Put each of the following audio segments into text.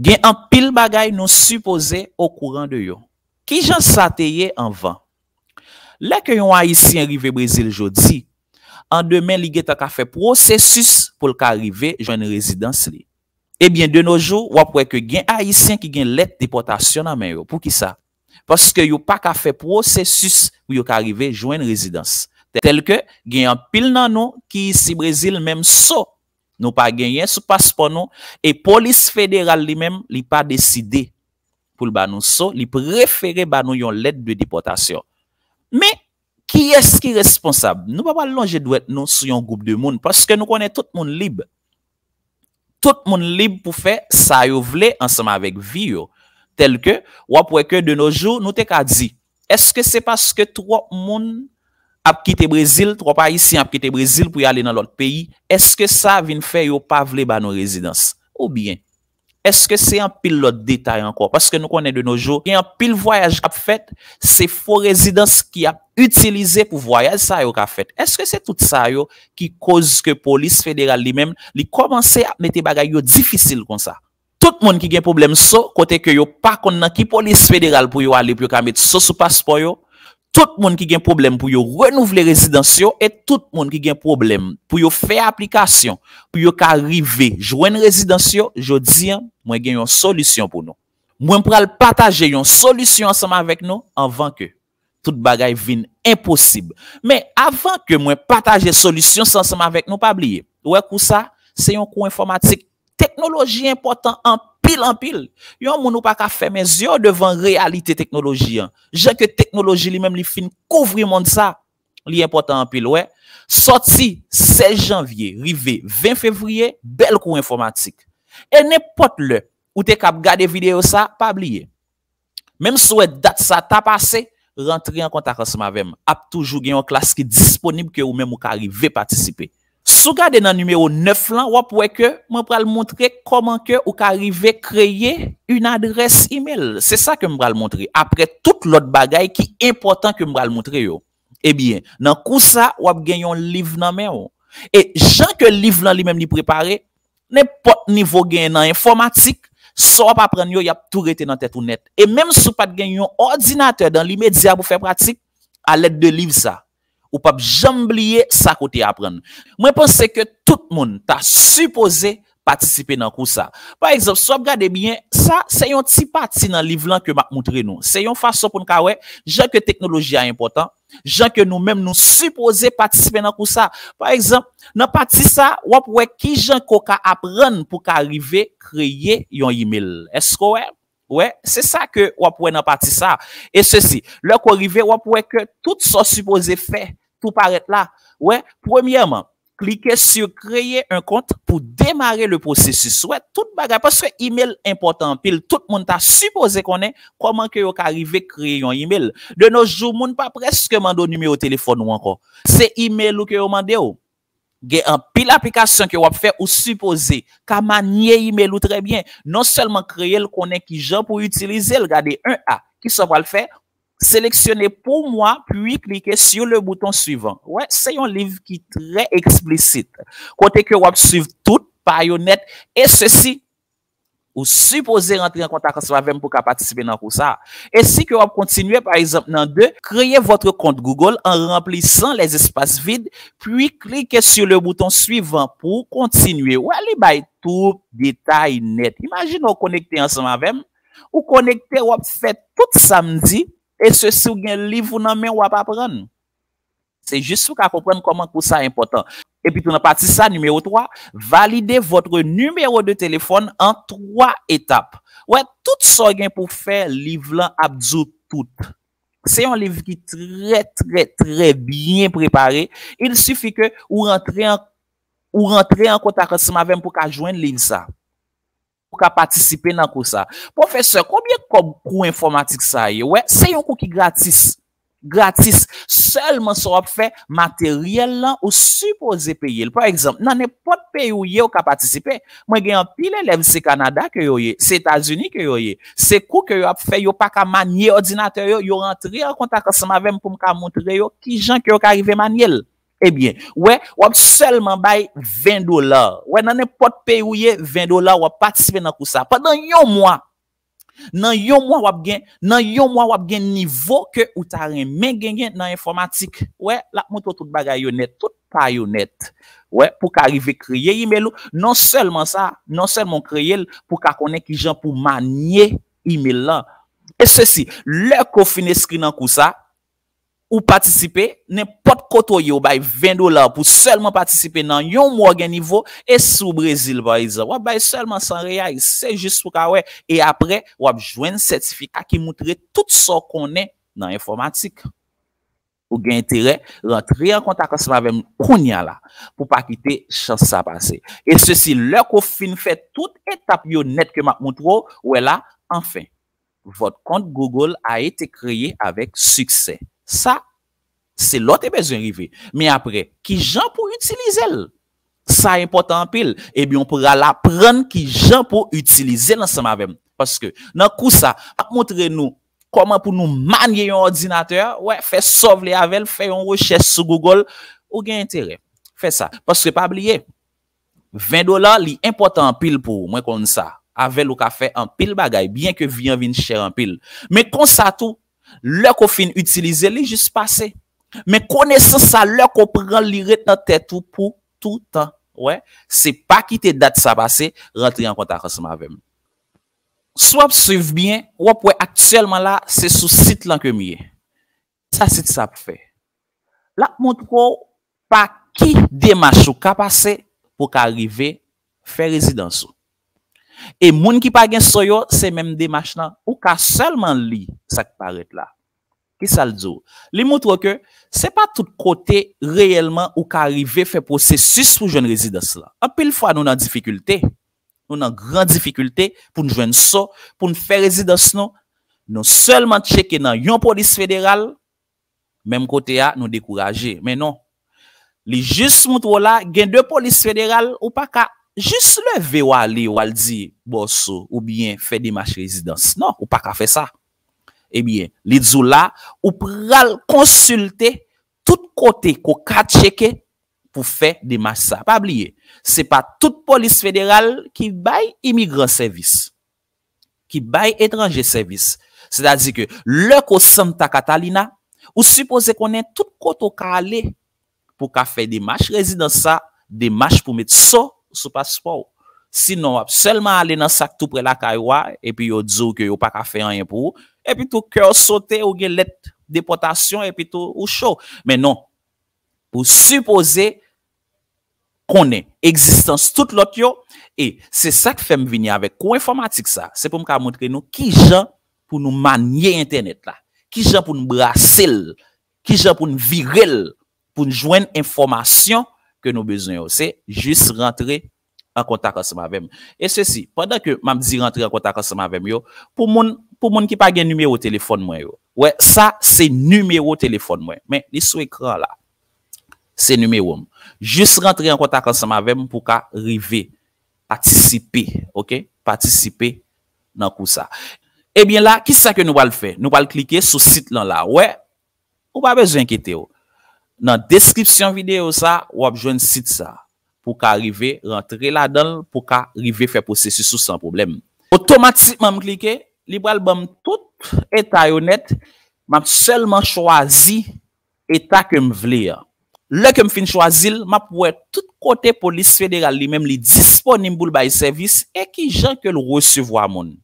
gen an pil bagay nou suppose ou kouran de yo. Ki jan sa teye an van? Le ke yon Aisyen rive Brezile jodi, an demen li gen ta kafe prosesus pou l ka rive jwen rezidans li. Ebyen eh de nou jow, wapwe ke gen Aisyen ki gen let depotasyon nan men yo. Pou ki sa? Paske yo pa kafe prosesus pou yo ka rive jwen rezidans. Tel ke gen an pil nan nou ki yisi Brezile menm so. Nou pa genyen sou paspon nou, e polis federal li mem li pa deside pou l'ba nou sou, li preferi ba nou yon let de deportasyon. Me, ki eski responsab? Nou pa ba longe dwe nou sou yon goup de moun, paske nou konen tout moun lib. Tout moun lib pou fe, sa yo vle ansama vek vi yo, tel ke, wapwe ke de nou jou, nou te ka di, eske se paske trop moun ap kite Brezil, trou pa isi ap kite Brezil pou y ale nan lot peyi, eske sa vin fe yo pa vle ba nou rezidans? Ou bien, eske se yon pil lot detay anko? Paske nou konen de nou jo, yon pil voyaj ap fet, se fo rezidans ki ap utilize pou voyaj, sa yo ka fet. Eske se tout sa yo ki koz ke polis federal li men, li komanse ap nete bagay yo difisil kon sa? Tout moun ki gen problem so, kote ke yo pa konan ki polis federal pou yo ale, pou yo ka met so sou paspo yo, Tout moun ki gen problem pou yo renouvle rezidansyon e tout moun ki gen problem pou yo fe aplikasyon, pou yo ka rive jwen rezidansyon, yo diyan mwen gen yon solisyon pou nou. Mwen pral pataje yon solisyon ansama vek nou anvan ke. Tout bagay vin imposib. Men avan ke mwen pataje solisyon ansama vek nou pa bliye, wè kou sa, se yon kou informatik imposib. Teknoloji impotant anpil anpil. Yon moun ou pa ka fèmè zyon devan realite teknoloji an. Jè ke teknoloji li mèm li fin kouvri moun sa li impotant anpil wè. Soti 16 janvye, rive 20 fevriye, bel kou informatik. E nèpot lè ou te kap gade videyo sa pa blye. Mèm sou e dat sa ta pase, rentri an kontak anse ma vèm. Aptou jougen yon klas ki disponib ke ou mèm ou ka rive patisipe. Sou gade nan numero 9 lan, wap wèk yo, mwen pral montre koman ke ou ka arrive kreye un adres email. Se sa ke mwen pral montre, apre tout lot bagay ki important ke mwen pral montre yo. Ebyen, eh nan kousa, wap genyon liv nan men yo. E jan ke liv lan li menm ni prepare, nepot nivou genyon informatik, sou wap apren yo, yap tou rete nan tèt ou net. E menm sou pat genyon ordinateur dan li medya pou fè pratik, alèk de liv sa. ou pap jambliye sa kote apren. Mwen pense ke tout moun ta supose patisipe nan kousa. Par exemple, sou ap gade miyen, sa, se yon ti pati nan livlan ke mak moutre nou. Se yon fason pou nka we, jan ke teknoloji a important, jan ke nou menm nou supose patisipe nan kousa. Par exemple, nan pati sa, wap we ki jan ko ka apren pou ka arrive kreye yon email. Esko we? We, se sa ke wap we nan pati sa. E se si, lor ko rive wap we ke tout so supose fe Tout paret la. Ouè, premierman, klikey sur kreye un kont pou demare le prosesis. Ouè, tout bagay, paske email impotant pil. Tout moun ta suppose konen, koman ke yo karive kreye yon email. De nou joun moun pa preske mando nime ou telefon ou anko. Se email ou ke yo mande ou. Ge an, pil aplikasyon ke yo ap fe ou suppose. Kama nye email ou trebyen. Non selman kreye l konen ki jan pou utilize l. Gade, un a. Ki sa pa l fe ou. seleksyonne pou mwa, puis klikey sou le bouton suivant. Ouè, se yon liv ki tre eksplisite. Kote ke wap suiv tout, payo net, e se si, ou suppose rentri an kontak ansama vem pou ka patisipe nan pou sa. E si ke wap kontinue, par exemple nan de, kreye votre kont Google an remplisan les espas vide, puis klikey sou le bouton suivant pou kontinue. Ouè, li bay tou detay net. Imagine ou konekte ansama vem, ou konekte wap fet tout samdi, E se sou gen liv ou nan men wap apren? Se jist pou ka kompren koman kousa e important. E pi tou nan pati sa, numéro 3, valide votre numéro de telefon an 3 etap. Ouè, tout sou gen pou fè liv lan abzou tout. Se yon liv ki tre tre tre bien prepare, il soufi ke ou rentre an kontak asima ven pou ka jwen linsa. Ou ka patisipe nan kousa. Profesor, komye kom kou informatik sa ye? Se yon kou ki gratis. Gratis. Selman sa wap fe materyel lan ou supose pe yel. Par exemple, nan ne pot pe yon ye ou ka patisipe. Mwen gen yon pile lèm se Kanada ke yon ye. Se Etasuni ke yon ye. Se kou ke yon ap fe, yon pa ka manye ordinatè yon. Yon rentre yon kontak asma vem pou mka montre yon. Ki jen ke yon ka arrive manye yon. Ebyen, eh wè, wap selman bay 20 dolar. Wè, nanen pot pay ouye 20 dolar wap patispe nan kousa. Padan yon mwa, nan yon mwa wap gen, nan yon mwa wap gen nivou ke ou tarren men gen gen nan informatik. Wè, la mwoto tout bagay yon net, tout pay yon net. Wè, pou ka arrive kriye email ou, nan selman sa, nan selman kriye pou ka konen ki jan pou manye email la. E se si, lè kofine skri nan kousa, Ou patisipe, nen pot koto yo bay 20 dolar pou selman patisipe nan yon mwen gen nivou e sou Brezil Bayezan. Wap bay selman 100 real, se jist pou ka we. E apre, wap jwen sertifika ki moutre tout so konen nan informatik. Ou gen tere, rentre yon kontak konsima ve moun kounya la pou pa kite chans sa pase. E se si lèk ou fin fè tout etap yo net ke map moutro, wè la, anfen, vòt kont Google a ete kreye avèk suksè. Sa, se lote bezon rive. Men apre, ki jan pou utilize el. Sa impotant pil. Ebi, on poura la pren ki jan pou utilize lansan mavem. Paske, nan kousa, ak montre nou koman pou nou manye yon ordinateur. Fè sov le avel, fè yon roches sou Google. O gen intere. Fè sa. Paske, pa bliye. 20 dolar li impotant pil pou mwen kon sa. Avel ou ka fè an pil bagay. Bien ke vyen vin chè an pil. Men konsa tou, Lèk ou fin utilize li jis pase. Men kone san sa lèk ou pran li ret nan tèt ou pou toutan. Ouè, se pa ki te dat sa pase, rentri an kontak asma avèm. Swap suiv bien, wap wè aktuelman la se sou sit lan ke miye. Sa sit sa pou fè. La mout kou, pa ki demach ou ka pase pou ka arrive fè rezidans ou. E moun ki pa gen soyo, se menm de mach nan. Ou ka selman li sak paret la. Kis al dzo. Li mout woke, se pa tout kote reyelman ou ka arrive fe prosesus pou jwen rezidans la. An pil fwa nou nan difikulte. Nou nan gran difikulte pou nou jwen so, pou nou fe rezidans nou. Nou selman tcheke nan yon polis federal. Mem kote ya, nou dekouraje. Men nou, li jist mout wola gen de polis federal ou pa ka. Jus le ve wale wale di boso ou bien fè demache rezidans. Non, ou pa ka fè sa. Ebyen, eh li dzou la ou pral konsulte tout kote ko kat cheke pou fè demache sa. Pa bliye, se pa tout polis federal ki baye imigran servis. Ki baye etranje servis. Se da di ke, lò ko Santa Catalina, ou suppose konen tout kote ko ka ale pou ka fè demache rezidans sa, demache pou met so. sou paspo ou. Sinon wap, selman ale nan sak tou pre la kaywa, e pi yo dzou ki yo pa ka fe anye pou, e pi tou kyo sote ou gen let depotasyon, e pi tou ou chou. Menon, pou supose konen, egzistans tout lot yo, e se sak fem vini avek kon informatik sa, se pou mka montre nou ki jan pou nou manye internet la. Ki jan pou nou brasel, ki jan pou nou virel, pou nou jwen informasyon ke nou bezon yo, se jist rentre an kontak an seman vemen. E se si, pandan ke mam di rentre an kontak an seman vemen yo, pou moun ki pa gen numero telefon mwen yo, sa se numero telefon mwen, men, li sou ekran la, se numero mwen, jist rentre an kontak an seman vemen pou ka rive, patisipe, ok, patisipe nan kousa. Ebyen la, ki sa ke nou bal fe? Nou bal klike sou sit lan la, ou ba bezon kete yo, Nan deskripsyon videyo sa, wap jwen sit sa pou ka rive rentre la don pou ka rive fe posesi sou san problem. Otomatikman m klike, li bral bam tout etayonet, m ap selman chwazi eta kem vle ya. Le kem fin chwazil, m ap pou et tout kote polis federal li mem li disponible bayi servis e ki jan ke l resu vwa moun.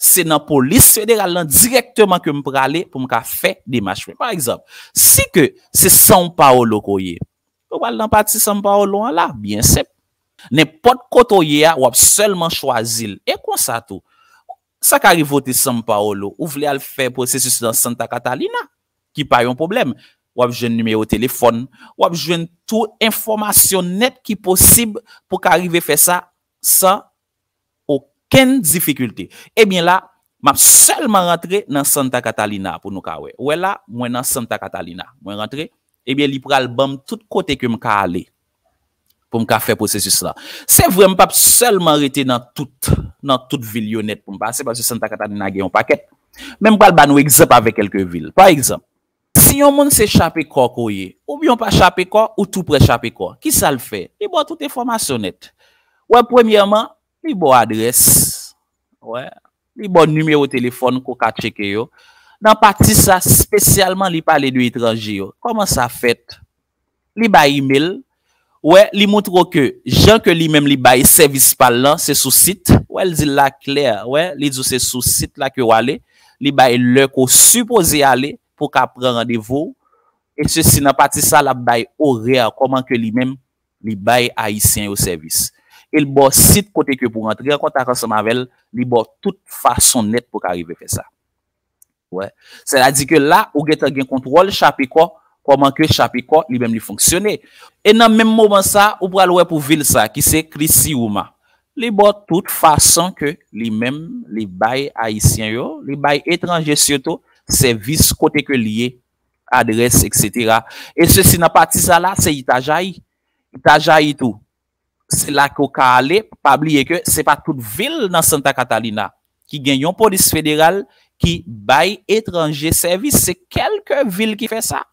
Se nan polis federal lan direktman ke m prale pou m ka fe dimachwe. Par exemple, si ke se san paolo koye, ou bal lan pati san paolo an la, byen sep. Nen pot koto ye a, wap selman chwazil. E kon sa tou? Sa kari voti san paolo, ou vle al fe posesis dan Santa Catalina, ki pa yon problem. Wap jwen nume o telefon, wap jwen tou informasyon net ki posib pou kari ve fe sa san paolo. Ken zifikulte? Ebyen eh la, m ap selman rentre nan Santa Catalina pou nou ka we. Ou e la, mwen nan Santa Catalina. Mwen rentre, ebyen eh li pral bam tout kote ke m ka ale. Pou m ka fe posese sou sla. Se vre m pap selman rete nan tout, nan tout vil yon net pou m pase. Pase Santa Catalina gen yon paket. Men m pral ban ou egzop ave kelke vil. Par egzop, si yon moun se chapi ko kouye, ou m yon pa chapi ko, ou tout pre chapi ko, ki sa l fe? E eh bon tout e formasyon net. Ou e premiyaman, Li bon adres, li bon nume ou telefon kou ka cheke yo. Nan pati sa, spesyalman li pale do itranji yo. Koman sa fet? Li bay email, li moutro ke jen ke li men li bay servis pa lan, se sou sit. Ou el di la kler, li di sou se sou sit la ke wale. Li bay le ko supose ale pou ka pren randevo. E se si nan pati sa la bay ore a koman ke li men li bay a isen yo servis. e l bo sit kote ke pou rentre, akon ta konsa mavel, li bo tout fason net pou karive fe sa. Ouè. Se la di ke la, ou geta gen kontrol, chapiko, koman ke chapiko, li bem li fonksyone. E nan menm mouman sa, ou pral wè pou vil sa, ki se krisi ouman. Li bo tout fason ke, li menm, li baye haisyen yo, li baye etranje sio to, se vis kote ke liye, adres, ekse tira. E se si nan pati sa la, se ita jayi. Ita jayi tou. Se la ko ka ale, pa bliye ke, se pa tout vil nan Santa Catalina ki gen yon polis federal ki baye etranje servis, se kelke vil ki fe sa.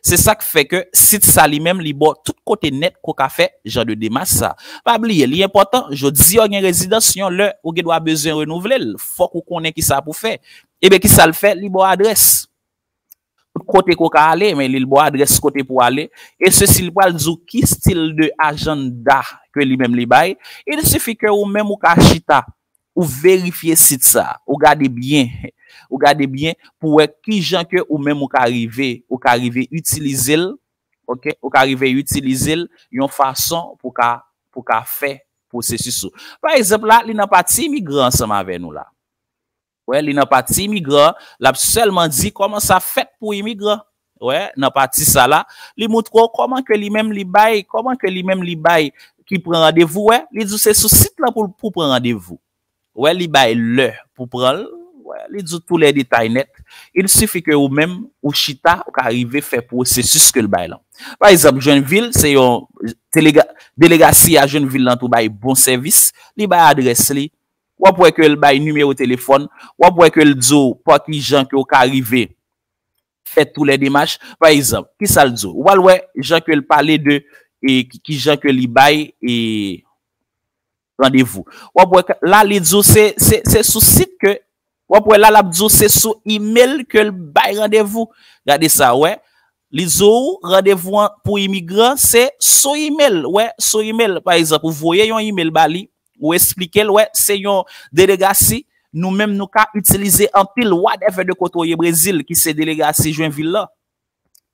Se sa ke fe ke, sit sa li mem li bo tout kote net ko ka fe, jan de dema sa. Pa bliye, li importan, jo di yon yon rezidans yon le ou ge do a bezen renouvle, fok ou konen ki sa pou fe, ebe ki sa le fe, li bo adres. kote ko ka ale, men li li bo adres kote pou ale, e se si li po al zou ki stil de ajanda ke li mem li bay, e li se fi ke ou mem ou ka chita, ou verifiye sit sa, ou gade bien, ou gade bien pou we ki jan ke ou mem ou ka rive, ou ka rive utilize l, ok, ou ka rive utilize l, yon fason pou ka, pou ka fe pou se si sou. Par exemple la, li nan pati imigranse ma ve nou la. Ouè, li nan pati imigran, l ap selman di koman sa fèt pou imigran. Ouè, nan pati sa la, li moutro koman ke li mèm li bay, koman ke li mèm li bay ki pran radevou, ouè, li djou se sou sit la pou pran radevou. Ouè, li bay le pou pran, ouè, li djou tou le detay net. Il suffi ke ou mèm ou chita ou ka arrive fè prosesus ke li bay lan. Par exemple, Jounville, se yon delegasi a Jounville lan tou bay bon servis, li bay adres li. Wap wè kèl bay numè ou tèlefon, wap wè kèl dzo pou ki jan kèl ka arrive fè tout lè dimaj. Par exemple, ki sa l dzo? Wal wè, jan kèl pale de e, ki jan kèl i bay e randevou. Wap wè kèl, la li dzo se sou site ke, wap wè la la dzo se sou email ke l bay randevou. Gade sa wè, li dzo ou randevou an pou imigran se sou email. Wè, sou email. Par exemple, ou voye yon email bali. Ou esplike l wè se yon delegasi, nou mèm nou ka utilize an pil wadeve de kotoye Brezil ki se delegasi juen vil la.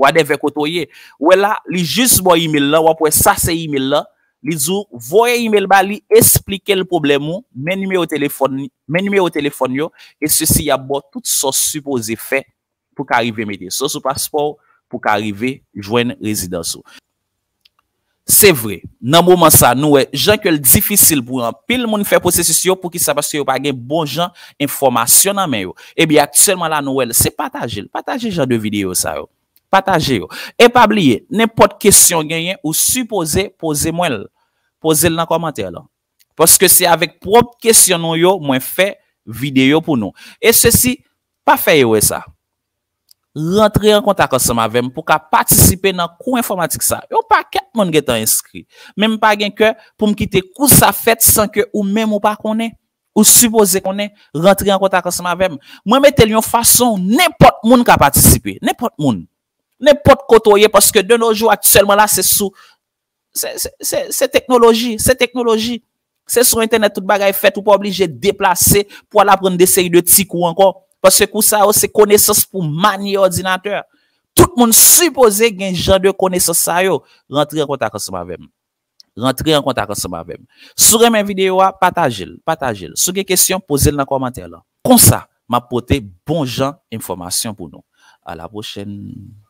Wadeve kotoye. Ou wè la, li jis bo e-mail la, wapwe sa se e-mail la, li zou voye e-mail ba li esplike l problemou, men nume ou telefon yo, e sosi yabou tout sos supose fe pou karive mète. Sos ou paspo pou karive juen rezidansou. Se vre, nan mouman sa noue, jan ke l difisil pou an, pil moun fè posè sisi yo pou ki sa pasyo yo pa gen bon jan informasyon nan men yo. Ebi, eh akselman la noue, se patajil, patajil jan de videyo sa yo, patajil yo. E pa bliye, nepot kèsyon genyen ou supose, pose moun el, pose l nan komantèl. Poske se avèk prop kèsyon nou yo, moun fè videyo pou nou. E se si, pa fè yo e sa. rentre yon kontak anse ma vem pou ka patisipe nan kou informatik sa. Yo pa ket moun ge tan inskri. Mèm pa gen kè pou mkite kou sa fèt san kè ou mèm ou pa konè. Ou suboze konè, rentre yon kontak anse ma vem. Mwen mè tel yon fason, nèpot moun ka patisipe. Nèpot moun. Nèpot koto ye, porske de noujou aktselman la se sou. Se teknoloji, se teknoloji. Se sou internet tout bagay fèt ou pou oblije deplase pou al apren de seri de tsi kou ankon. Parce que ça, oh, c'est connaissance pour manier ordinateur. Tout le monde suppose un genre de connaissance ça yo. Rentrez en contact avec moi. Rentrez en contact avec moi. Sur mes vidéos, ah, partagez les partagez les Sur des questions, posez les dans les commentaires là. Comme ça, m'apportez bon genre information pour nous. À la prochaine.